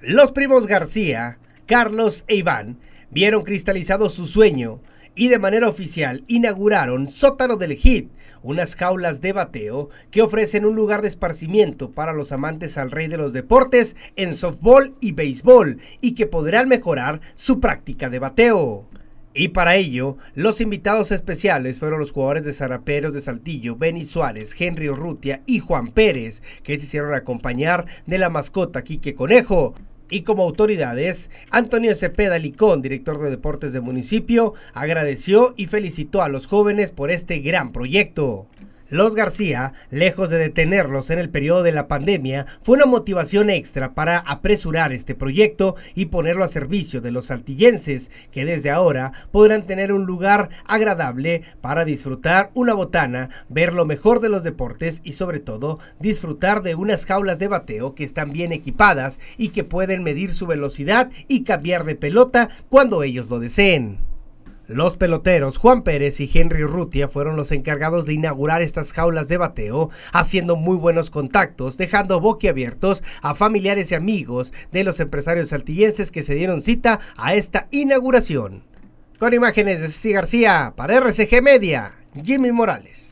Los primos García, Carlos e Iván vieron cristalizado su sueño y de manera oficial inauguraron Sótano del Hit, unas jaulas de bateo que ofrecen un lugar de esparcimiento para los amantes al rey de los deportes en softball y béisbol y que podrán mejorar su práctica de bateo. Y para ello, los invitados especiales fueron los jugadores de Zaraperos de Saltillo, Benny Suárez, Henry Urrutia y Juan Pérez, que se hicieron acompañar de la mascota Quique Conejo, y como autoridades, Antonio Cepeda Licón, director de deportes del municipio, agradeció y felicitó a los jóvenes por este gran proyecto. Los García, lejos de detenerlos en el periodo de la pandemia, fue una motivación extra para apresurar este proyecto y ponerlo a servicio de los saltillenses, que desde ahora podrán tener un lugar agradable para disfrutar una botana, ver lo mejor de los deportes y sobre todo disfrutar de unas jaulas de bateo que están bien equipadas y que pueden medir su velocidad y cambiar de pelota cuando ellos lo deseen. Los peloteros Juan Pérez y Henry Rutia fueron los encargados de inaugurar estas jaulas de bateo, haciendo muy buenos contactos, dejando boquiabiertos a familiares y amigos de los empresarios saltillenses que se dieron cita a esta inauguración. Con imágenes de Ceci García para RCG Media, Jimmy Morales.